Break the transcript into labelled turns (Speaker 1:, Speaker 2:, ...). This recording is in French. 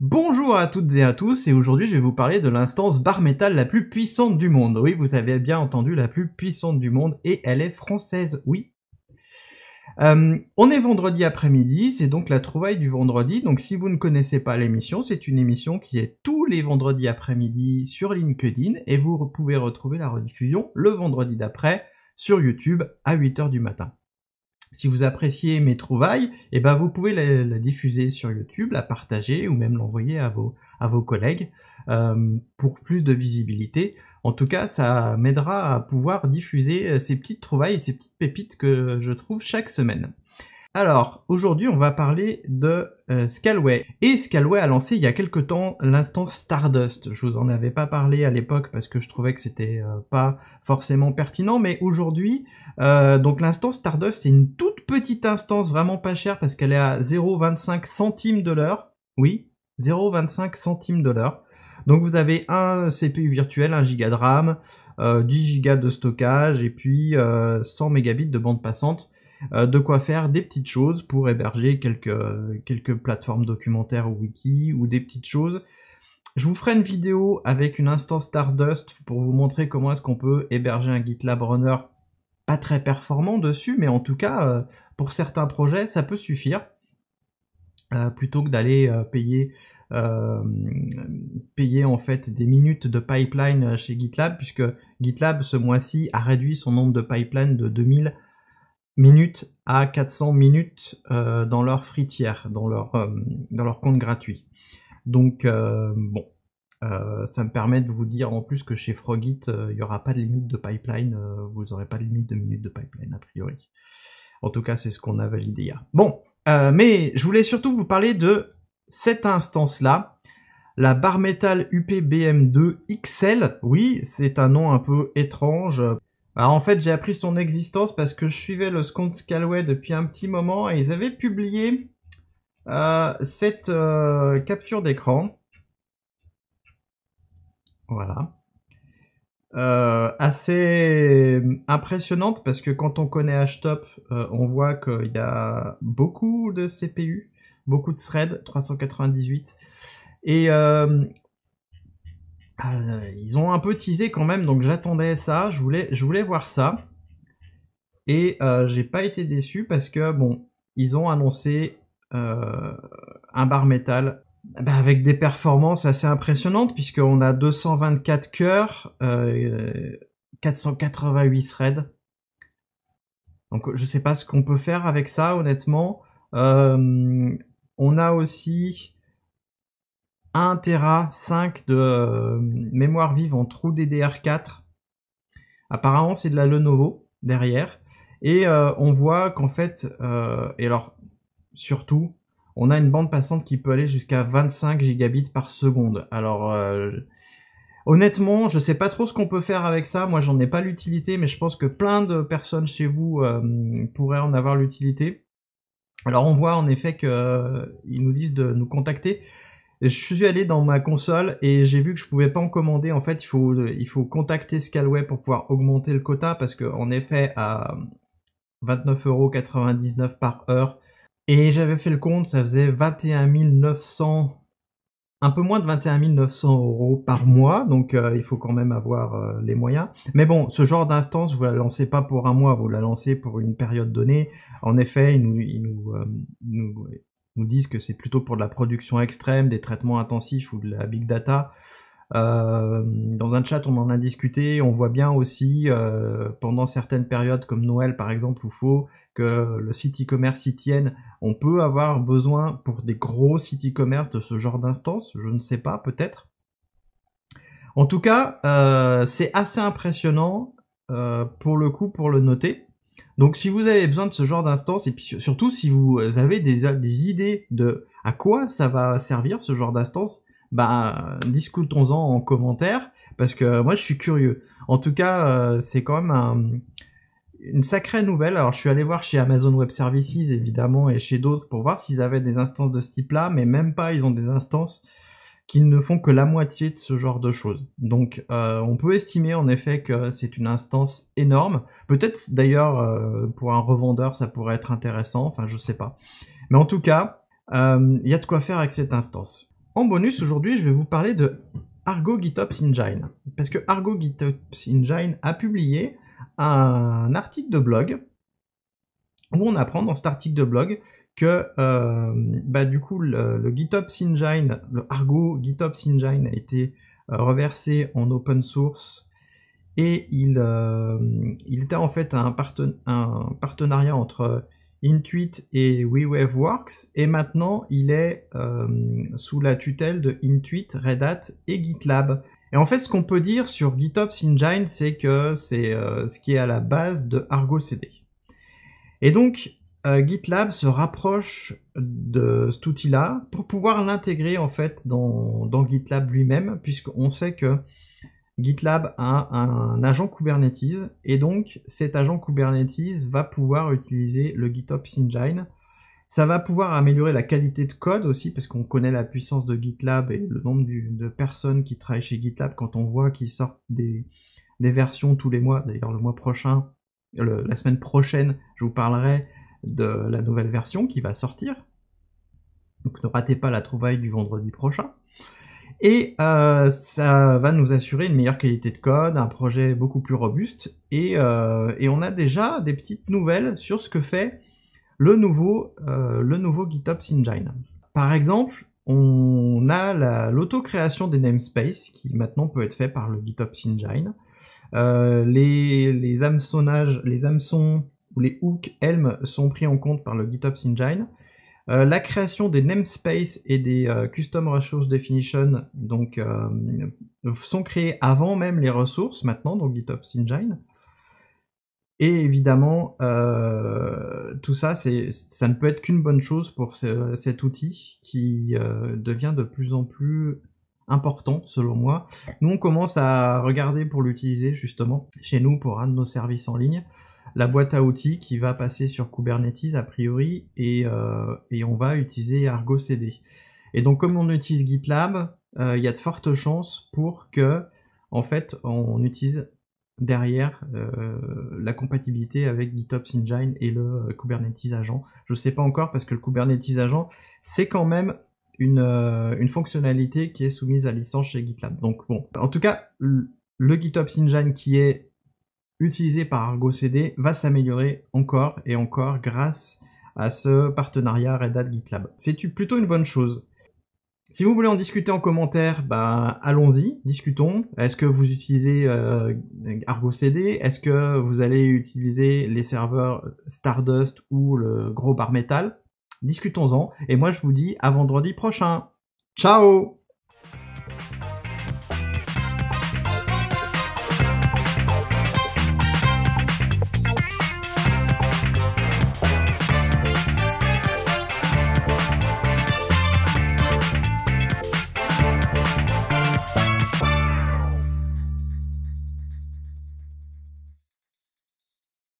Speaker 1: Bonjour à toutes et à tous et aujourd'hui je vais vous parler de l'instance bar métal la plus puissante du monde. Oui, vous avez bien entendu la plus puissante du monde et elle est française, oui. Euh, on est vendredi après-midi, c'est donc la trouvaille du vendredi. Donc si vous ne connaissez pas l'émission, c'est une émission qui est tous les vendredis après-midi sur LinkedIn et vous pouvez retrouver la rediffusion le vendredi d'après sur YouTube à 8h du matin si vous appréciez mes trouvailles, eh ben vous pouvez la, diffuser sur YouTube, la partager ou même l'envoyer à vos, collègues euh, pour plus de visibilité. En tout cas, ça m'aidera à pouvoir diffuser euh, ces petites trouvailles et ces petites pépites que je trouve chaque semaine. Alors, aujourd'hui, on va parler de euh, Scalway. Et Scalway a lancé il y a quelque temps l'instance Stardust. Je vous en avais pas parlé à l'époque parce que je trouvais que c'était euh, pas forcément pertinent, mais aujourd'hui, euh, donc l'instance Stardust, c'est une toute petite instance, vraiment pas chère parce qu'elle est à 0,25 centimes de l'heure. Oui, 0,25 centimes de l'heure. Donc vous avez un CPU virtuel, un giga de RAM, 10 gigas de stockage et puis 100 mégabits de bande passante. Euh, de quoi faire des petites choses pour héberger quelques, plateformes documentaires ou wiki ou des petites choses. Je vous ferai une vidéo avec une instance Stardust pour vous montrer comment est-ce qu'on peut héberger un GitLab Runner pas très performant dessus, mais en tout cas, euh, pour certains projets, ça peut suffire. Euh, plutôt que d'aller payer, payer en fait des minutes de pipeline chez GitLab, puisque GitLab ce mois-ci a réduit son nombre de pipelines de 2000 minutes à 400 minutes euh, dans leur fritière, dans leur, euh, dans leur compte gratuit. Donc, euh, bon, ça me permet de vous dire en plus que chez Frogit, il n'y aura pas de limite de pipeline, vous n'aurez pas de limite de minutes de pipeline a priori. En tout cas, c'est ce qu'on a validé hier. Bon, mais je voulais surtout vous parler de cette instance-là, la barre métal UPBM2 XL. Oui, c'est un nom un peu étrange en fait, j'ai appris son existence parce que je suivais le Scont Scalway depuis un petit moment et ils avaient publié euh, cette euh, capture d'écran. Voilà. Euh, assez impressionnante parce que quand on connaît HTOP, on voit qu'il y a beaucoup de CPU, beaucoup de threads, 398. Et euh, ils ont un peu teasé quand même, donc j'attendais ça, je voulais, je voulais voir ça. Et euh, j'ai pas été déçu parce que, bon, ils ont annoncé euh, un bar métal bah, avec des performances assez impressionnantes, puisqu'on a 224 cœurs, 488 threads. Donc je sais pas ce qu'on peut faire avec ça, honnêtement. on a aussi 1 Tera 5 de euh, mémoire vive en trou DDR4. Apparemment, c'est de la Lenovo derrière. Et euh, on voit qu'en fait, euh, et alors surtout, on a une bande passante qui peut aller jusqu'à 25 gigabits par seconde. Alors honnêtement, je ne sais pas trop ce qu'on peut faire avec ça. Moi, j'en ai pas l'utilité, mais je pense que plein de personnes chez vous pourraient en avoir l'utilité. Alors on voit en effet qu'ils nous disent de nous contacter je suis allé dans ma console et j'ai vu que je pouvais pas en commander. En fait, il faut, euh, il faut contacter Scalway pour pouvoir augmenter le quota parce que, en effet, à 29,99€ par heure, et j'avais fait le compte, ça faisait 21 900, un peu moins de 21 900 euros par mois, donc euh, il faut quand même avoir euh, les moyens. Mais bon, ce genre d'instance, vous la lancez pas pour un mois, vous la lancez pour une période donnée. En effet, il nous nous disent que c'est plutôt pour de la production extrême, des traitements intensifs ou de la big data. Euh, dans un chat, on en a discuté. On voit bien aussi, euh, pendant certaines périodes comme Noël par exemple il faut que le site e-commerce y tienne. On peut avoir besoin pour des gros sites e-commerce de ce genre d'instance. Je ne sais pas, peut-être. En tout cas, euh, c'est assez impressionnant pour le coup pour le noter. Donc si vous avez besoin de ce genre d'instance, et puis surtout si vous avez des, idées de à quoi ça va servir ce genre d'instance, bah discutons-en en commentaire, parce que moi je suis curieux. En tout cas, euh, c'est quand même une sacrée nouvelle. Alors je suis allé voir chez Amazon Web Services évidemment et chez d'autres pour voir s'ils avaient des instances de ce type-là, mais même pas, ils ont des instances qu'ils ne font que la moitié de ce genre de choses. Donc euh, on peut estimer en effet que c'est une instance énorme. Peut-être d'ailleurs euh, pour un revendeur ça pourrait être intéressant, enfin je sais pas. Mais en tout cas, euh, il y a de quoi faire avec cette instance. En bonus aujourd'hui je vais vous parler de Argo GitOps Engine. Parce que Argo GitOps Engine a publié un article de blog où on apprend dans cet article de blog que euh, bah, du coup le, GitHub le Argo GitHub Engine a été euh, reversé en open source et il, euh, il était en fait un, partenariat entre Intuit et WeWaveWorks et maintenant il est sous la tutelle de Intuit, Red Hat et GitLab. Et en fait ce qu'on peut dire sur GitHub Engine, c'est que c'est ce qui est à la base de Argo CD. Et donc euh, GitLab se rapproche de cet outil-là pour pouvoir l'intégrer en fait dans, GitLab lui-même, puisqu'on sait que GitLab a un agent Kubernetes, et donc cet agent Kubernetes va pouvoir utiliser le GitOps Engine. Ça va pouvoir améliorer la qualité de code aussi, parce qu'on connaît la puissance de GitLab et le nombre de personnes qui travaillent chez GitLab quand on voit qu'ils sortent des, versions tous les mois. D'ailleurs, le mois prochain, la semaine prochaine, je vous parlerai de la nouvelle version qui va sortir. Donc ne ratez pas la trouvaille du vendredi prochain. Et euh, ça va nous assurer une meilleure qualité de code, un projet beaucoup plus robuste. Et, euh, on a déjà des petites nouvelles sur ce que fait le nouveau, euh, le nouveau GitOps Engine. Par exemple, on a l'auto-création des namespaces qui maintenant peut être fait par le GitOps Engine. les, les les hameçons, les hooks Helm sont pris en compte par le GitOps Engine. Euh, la création des namespace et des euh, custom resource definition euh, sont créés avant même les ressources maintenant, donc GitOps Engine. Et évidemment, tout ça, ça ne peut être qu'une bonne chose pour cet outil qui devient de plus en plus important selon moi. Nous, on commence à regarder pour l'utiliser justement chez nous pour un de nos services en ligne la boîte à outils qui va passer sur Kubernetes a priori et, euh, on va utiliser Argo CD. Et donc comme on utilise GitLab, euh, il y a de fortes chances pour que en fait on utilise derrière euh, la compatibilité avec GitOps Engine et le Kubernetes Agent. Je ne sais pas encore parce que le Kubernetes Agent c'est quand même une, une fonctionnalité qui est soumise à licence chez GitLab. Donc bon, en tout cas le GitOps Engine qui est utilisé par Argo CD va s'améliorer encore et encore grâce à ce partenariat Red Hat GitLab. C'est plutôt une bonne chose. Si vous voulez en discuter en commentaire, bah, allons-y, discutons. Est-ce que vous utilisez euh, Argo CD Est-ce que vous allez utiliser les serveurs Stardust ou le gros bar métal Discutons-en. Et moi, je vous dis à vendredi prochain. Ciao